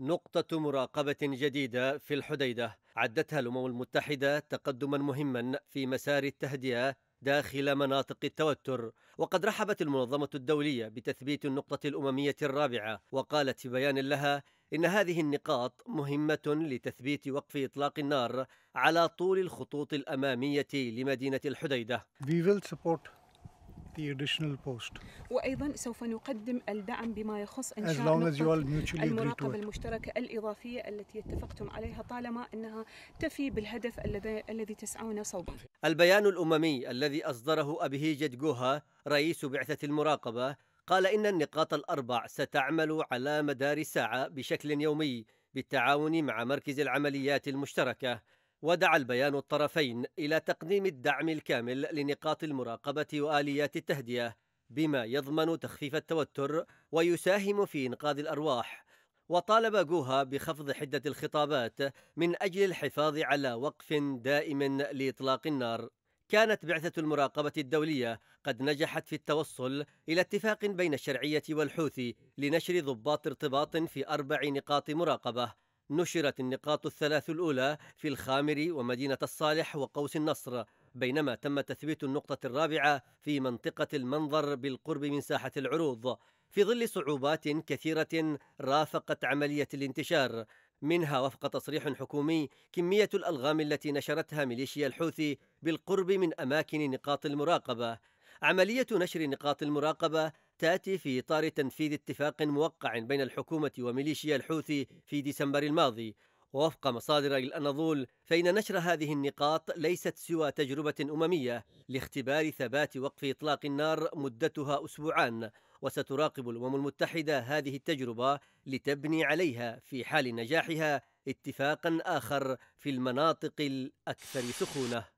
نقطة مراقبة جديدة في الحديدة عدتها الأمم المتحدة تقدما مهما في مسار التهدئة داخل مناطق التوتر وقد رحبت المنظمة الدولية بتثبيت النقطة الأممية الرابعة وقالت في بيان لها إن هذه النقاط مهمة لتثبيت وقف إطلاق النار على طول الخطوط الأمامية لمدينة الحديدة We will support the additional post. وأيضا سوف نقدم الدعم بما يخص إنشاء as as المراقبة المشتركة الإضافية التي اتفقتم عليها طالما أنها تفي بالهدف الذي تسعون صوبه البيان الأممي الذي أصدره أبهيجة جوها رئيس بعثة المراقبة قال إن النقاط الأربع ستعمل على مدار ساعة بشكل يومي بالتعاون مع مركز العمليات المشتركة ودعا البيان الطرفين إلى تقديم الدعم الكامل لنقاط المراقبة وآليات التهدئة بما يضمن تخفيف التوتر ويساهم في إنقاذ الأرواح وطالب جوها بخفض حدة الخطابات من أجل الحفاظ على وقف دائم لإطلاق النار كانت بعثة المراقبة الدولية قد نجحت في التوصل إلى اتفاق بين الشرعية والحوثي لنشر ضباط ارتباط في أربع نقاط مراقبة نشرت النقاط الثلاث الأولى في الخامر ومدينة الصالح وقوس النصر بينما تم تثبيت النقطة الرابعة في منطقة المنظر بالقرب من ساحة العروض في ظل صعوبات كثيرة رافقت عملية الانتشار منها وفق تصريح حكومي كمية الألغام التي نشرتها ميليشيا الحوثي بالقرب من أماكن نقاط المراقبة عملية نشر نقاط المراقبة تأتي في إطار تنفيذ اتفاق موقع بين الحكومة وميليشيا الحوثي في ديسمبر الماضي ووفق مصادر الأناضول فإن نشر هذه النقاط ليست سوى تجربة أممية لاختبار ثبات وقف إطلاق النار مدتها أسبوعان وستراقب الأمم المتحدة هذه التجربة لتبني عليها في حال نجاحها اتفاقا آخر في المناطق الأكثر سخونة